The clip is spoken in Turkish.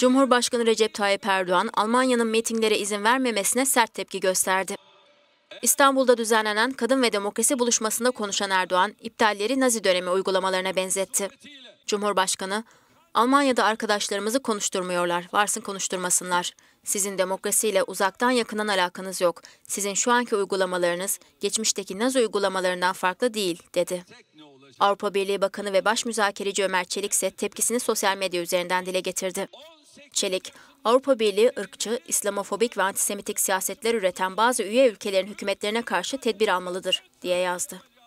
Cumhurbaşkanı Recep Tayyip Erdoğan, Almanya'nın mitinglere izin vermemesine sert tepki gösterdi. İstanbul'da düzenlenen Kadın ve Demokrasi buluşmasında konuşan Erdoğan, iptalleri Nazi dönemi uygulamalarına benzetti. Cumhurbaşkanı, Almanya'da arkadaşlarımızı konuşturmuyorlar, varsın konuşturmasınlar. Sizin demokrasiyle uzaktan yakından alakanız yok. Sizin şu anki uygulamalarınız geçmişteki Nazi uygulamalarından farklı değil, dedi. Avrupa Birliği Bakanı ve Baş Müzakereci Ömer Çelik ise tepkisini sosyal medya üzerinden dile getirdi. Çelik, Avrupa Birliği ırkçı, İslamofobik ve antisemitik siyasetler üreten bazı üye ülkelerin hükümetlerine karşı tedbir almalıdır diye yazdı.